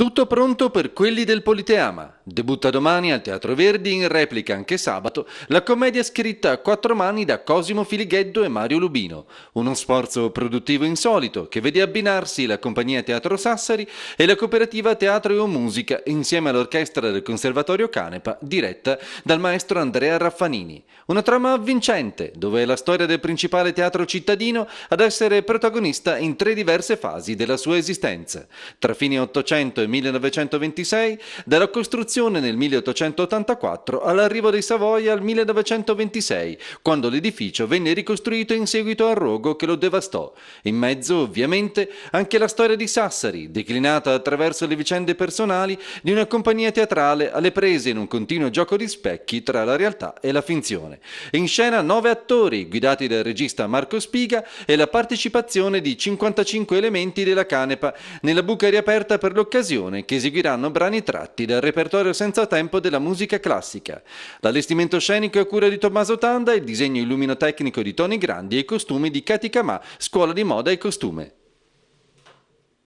Tutto pronto per quelli del Politeama. Debutta domani al Teatro Verdi, in replica anche sabato, la commedia scritta a quattro mani da Cosimo Filigheddo e Mario Lubino. Uno sforzo produttivo insolito che vede abbinarsi la compagnia Teatro Sassari e la cooperativa Teatro e o Musica insieme all'orchestra del Conservatorio Canepa, diretta dal maestro Andrea Raffanini. Una trama avvincente, dove è la storia del principale teatro cittadino ad essere protagonista in tre diverse fasi della sua esistenza. Tra fine 800 e 1926, dalla costruzione nel 1884 all'arrivo dei Savoia al 1926, quando l'edificio venne ricostruito in seguito al rogo che lo devastò. In mezzo, ovviamente, anche la storia di Sassari, declinata attraverso le vicende personali di una compagnia teatrale alle prese in un continuo gioco di specchi tra la realtà e la finzione. In scena nove attori, guidati dal regista Marco Spiga, e la partecipazione di 55 elementi della Canepa nella buca riaperta per l'occasione formazione che eseguiranno brani tratti dal repertorio senza tempo della musica classica. L'allestimento scenico è a cura di Tommaso Tanda, il disegno illuminotecnico di Toni Grandi e i costumi di Katikama, scuola di moda e costume.